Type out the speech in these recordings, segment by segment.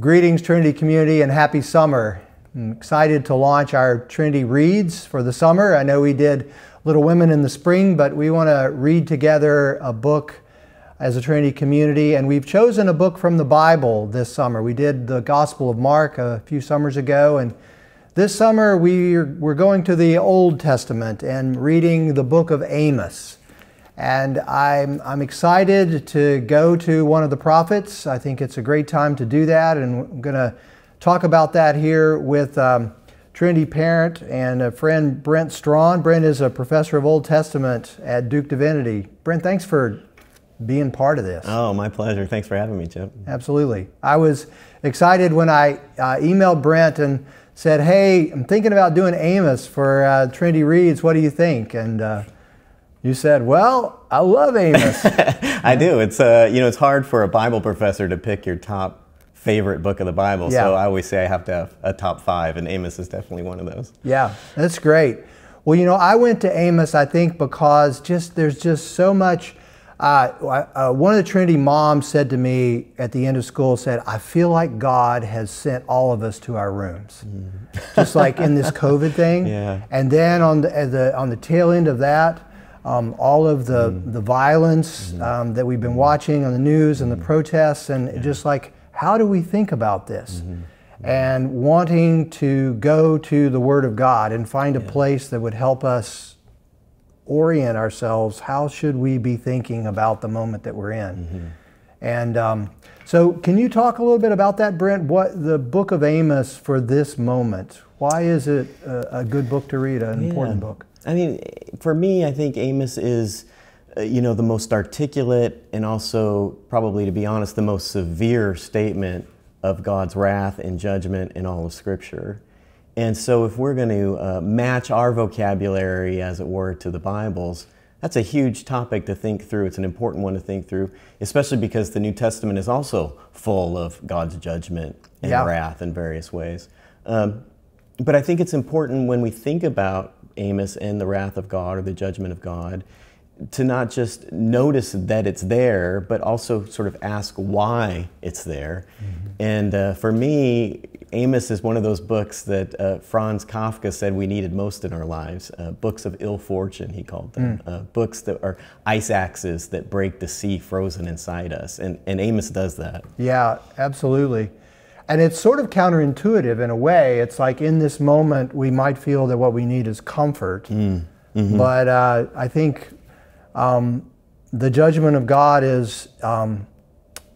Greetings, Trinity community, and happy summer. I'm excited to launch our Trinity Reads for the summer. I know we did Little Women in the spring, but we want to read together a book as a Trinity community, and we've chosen a book from the Bible this summer. We did the Gospel of Mark a few summers ago, and this summer we're, we're going to the Old Testament and reading the book of Amos. And I'm, I'm excited to go to one of the prophets. I think it's a great time to do that. And I'm going to talk about that here with um, Trinity Parent and a friend, Brent Strawn. Brent is a professor of Old Testament at Duke Divinity. Brent, thanks for being part of this. Oh, my pleasure. Thanks for having me, Chip. Absolutely. I was excited when I uh, emailed Brent and said, Hey, I'm thinking about doing Amos for uh, Trinity Reads. What do you think? And uh, you said, "Well, I love Amos." I do. It's uh, you know, it's hard for a Bible professor to pick your top favorite book of the Bible. Yeah. So I always say I have to have a top five, and Amos is definitely one of those. Yeah, that's great. Well, you know, I went to Amos, I think, because just there's just so much. Uh, uh, one of the Trinity moms said to me at the end of school, said, "I feel like God has sent all of us to our rooms, mm. just like in this COVID thing." Yeah. And then on the, the on the tail end of that, um, all of the, mm. the violence mm. um, that we've been mm-hmm. watching on the news and the protests, and yeah. just like, how do we think about this? Mm-hmm. And wanting to go to the Word of God and find a yeah. place that would help us orient ourselves. How should we be thinking about the moment that we're in? Mm-hmm. And um, so, can you talk a little bit about that, Brent? What the book of Amos for this moment? Why is it a, a good book to read, an yeah. important book? I mean, for me, I think Amos is, uh, you know, the most articulate and also probably, to be honest, the most severe statement of God's wrath and judgment in all of Scripture. And so, if we're going to uh, match our vocabulary, as it were, to the Bible's, that's a huge topic to think through. It's an important one to think through, especially because the New Testament is also full of God's judgment and yeah. wrath in various ways. Um, but I think it's important when we think about Amos and the wrath of God or the judgment of God, to not just notice that it's there, but also sort of ask why it's there. Mm -hmm. And uh, for me, Amos is one of those books that uh, Franz Kafka said we needed most in our lives uh, books of ill fortune, he called them, mm. Uh, books that are ice axes that break the sea frozen inside us. And, and Amos does that. Yeah, absolutely. And it's sort of counterintuitive in a way. It's like in this moment, we might feel that what we need is comfort. Mm. Mm-hmm. But uh, I think um, the judgment of God is um,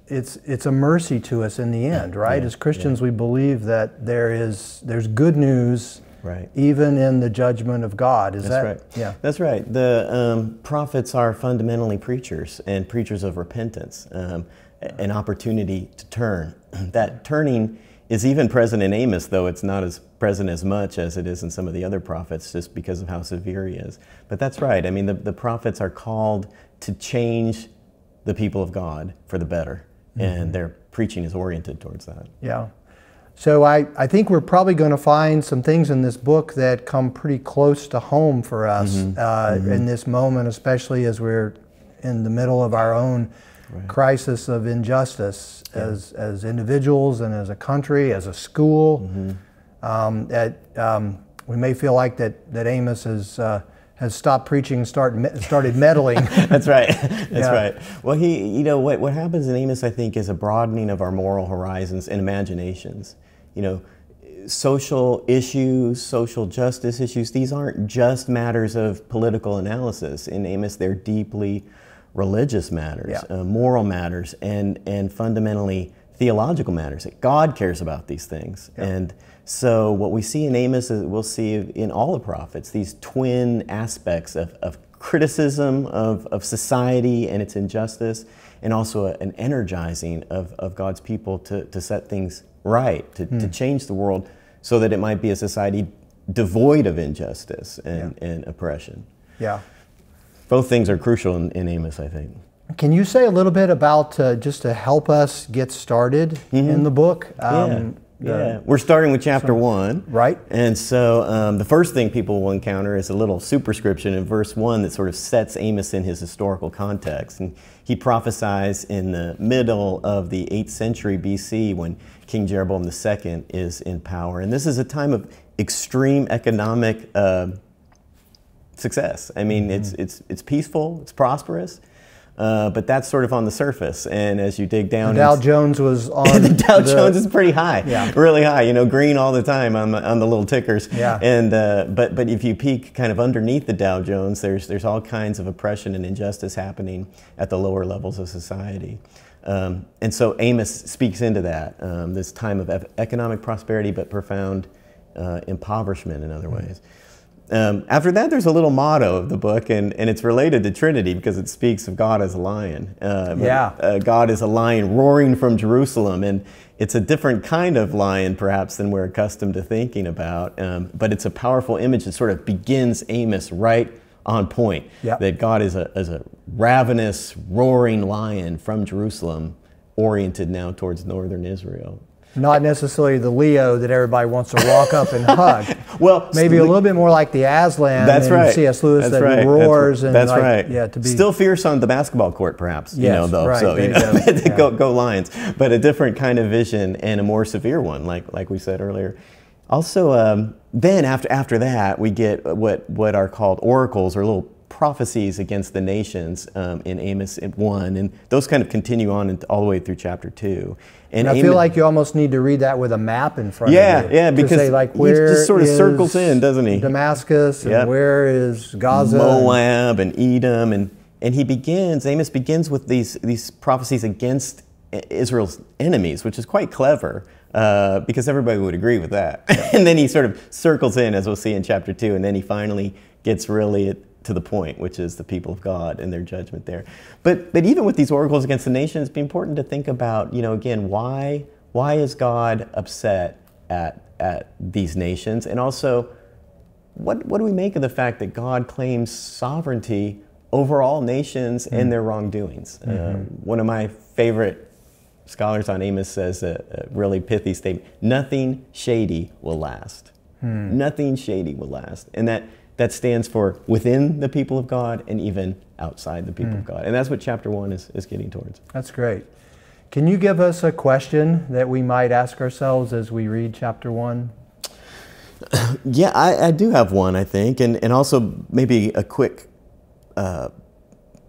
it's it's a mercy to us in the end, right? Yeah, As Christians, yeah. we believe that there is there's good news right. even in the judgment of God. Is That's that right? Yeah, that's right. The um, prophets are fundamentally preachers and preachers of repentance, um, an opportunity to turn. That turning is even present in Amos, though it's not as present as much as it is in some of the other prophets, just because of how severe he is. But that's right. I mean, the, the prophets are called to change the people of God for the better, mm-hmm. and their preaching is oriented towards that. Yeah. So I, I think we're probably going to find some things in this book that come pretty close to home for us mm -hmm. uh, mm -hmm. in this moment, especially as we're in the middle of our own right. crisis of injustice yeah. as, as individuals and as a country, as a school. Mm -hmm. um, at, um, we may feel like that, that Amos has, uh, has stopped preaching and start, started meddling. That's right. That's yeah. right. Well, he, you know, what, what happens in Amos, I think, is a broadening of our moral horizons and imaginations you know, social issues, social justice issues, these aren't just matters of political analysis in Amos, they're deeply religious matters, yeah. uh, moral matters, and, and fundamentally theological matters. God cares about these things. Yeah. And so, what we see in Amos, is we'll see in all the prophets, these twin aspects of, of criticism of, of society and its injustice, and also an energizing of, of God's people to, to set things right, to, mm. to hmm. change the world so that it might be a society devoid of injustice and, yeah. and oppression. Yeah. Both things are crucial in, in, Amos, I think. Can you say a little bit about uh, just to help us get started mm -hmm. in the book? Um, yeah yeah. We're starting with chapter so, one. Right. And so um, the first thing people will encounter is a little superscription in verse one that sort of sets Amos in his historical context. And he prophesies in the middle of the 8th century BC when King Jeroboam II is in power. And this is a time of extreme economic uh, success. I mean, mm -hmm. it's, mm-hmm. it's, it's peaceful, it's prosperous. Uh, but that's sort of on the surface. And as you dig down, the Dow Jones was on. the Dow the, Jones is pretty high, yeah. really high. You know, green all the time on the, on the little tickers. Yeah. And uh, but but if you peek kind of underneath the Dow Jones, there's there's all kinds of oppression and injustice happening at the lower levels of society. Um, and so Amos speaks into that um, this time of economic prosperity, but profound uh, impoverishment in other hmm. ways. Mm -hmm. Um, after that, there's a little motto of the book, and, and it's related to Trinity because it speaks of God as a lion. Um, yeah. Uh, God is a lion roaring from Jerusalem, and it's a different kind of lion, perhaps, than we're accustomed to thinking about. Um, but it's a powerful image that sort of begins Amos right on point yep. that God is a, is a ravenous, roaring lion from Jerusalem, oriented now towards northern Israel not necessarily the Leo that everybody wants to walk up and hug. well, maybe a little bit more like the Aslan. That's right. C.S. Lewis that's that right. roars that's, and that's like, right. Yeah, to be still fierce on the basketball court, perhaps. Yes, you know, though. Right. So you know, go. yeah. go go Lions, but a different kind of vision and a more severe one, like like we said earlier. Also, um, then after after that, we get what what are called oracles or little prophecies against the nations um, in Amos 1, and those kind of continue on all the way through chapter 2. And, and I Amos, feel like you almost need to read that with a map in front yeah, of you. Yeah, yeah, because say, like, where he just sort of circles in, doesn't he? Damascus, and yep. where is Gaza? Moab and Edom, and, and he begins, Amos begins with these, these prophecies against Israel's enemies, which is quite clever. Uh, because everybody would agree with that. and then he sort of circles in, as we'll see in chapter two, and then he finally gets really to the point, which is the people of God and their judgment there. But but even with these oracles against the nations, it'd be important to think about, you know, again, why why is God upset at at these nations? And also, what what do we make of the fact that God claims sovereignty over all nations mm. and mm-hmm. their wrongdoings? Mm -hmm. uh, mm-hmm. one of my favorite scholars on Amos says a, a really pithy statement: "Nothing shady will last. Hmm. Nothing shady will last," and that that stands for within the people of God and even outside the people mm. of God. And that's what chapter one is, is getting towards. That's great. Can you give us a question that we might ask ourselves as we read chapter one? yeah, I, I, do have one, I think. And, and also, maybe a quick uh,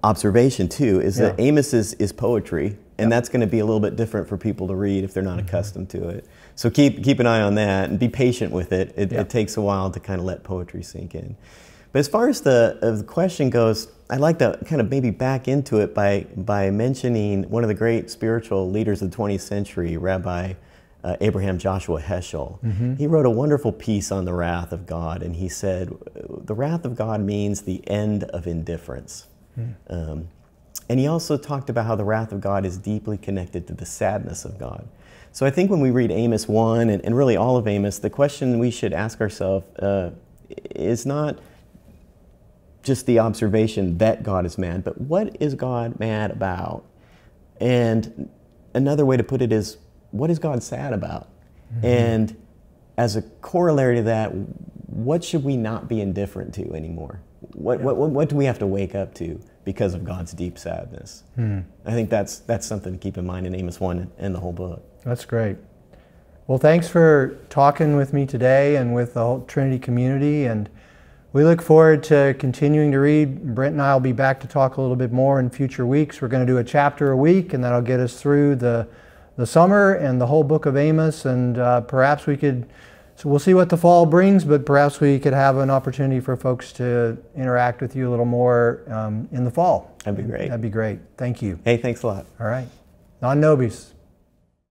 observation, too, is yeah. that Amos is, is poetry. And yep. that's going to be a little bit different for people to read if they're not mm -hmm. accustomed to it. So keep, keep an eye on that and be patient with it. It, yeah. it takes a while to kind of let poetry sink in. But as far as the, uh, the question goes, I'd like to kind of maybe back into it by, by mentioning one of the great spiritual leaders of the 20th century, Rabbi uh, Abraham Joshua Heschel. Mm -hmm. He wrote a wonderful piece on the wrath of God, and he said, The wrath of God means the end of indifference. Mm. Um, and he also talked about how the wrath of God is deeply connected to the sadness of God. So I think when we read Amos 1 and, and really all of Amos, the question we should ask ourselves uh, is not just the observation that God is mad, but what is God mad about? And another way to put it is, what is God sad about? Mm -hmm. And as a corollary to that, what should we not be indifferent to anymore? What, yeah. what, what, what do we have to wake up to? because of God's deep sadness. Hmm. I think that's that's something to keep in mind in Amos one and the whole book. That's great. Well, thanks for talking with me today and with the whole Trinity community, and we look forward to continuing to read. Brent and I will be back to talk a little bit more in future weeks. We're going to do a chapter a week, and that'll get us through the the summer and the whole book of Amos, and uh, perhaps we could so we'll see what the fall brings, but perhaps we could have an opportunity for folks to interact with you a little more um, in the fall. That'd be great. That'd be great. Thank you. Hey, thanks a lot. All right. Non-Nobis.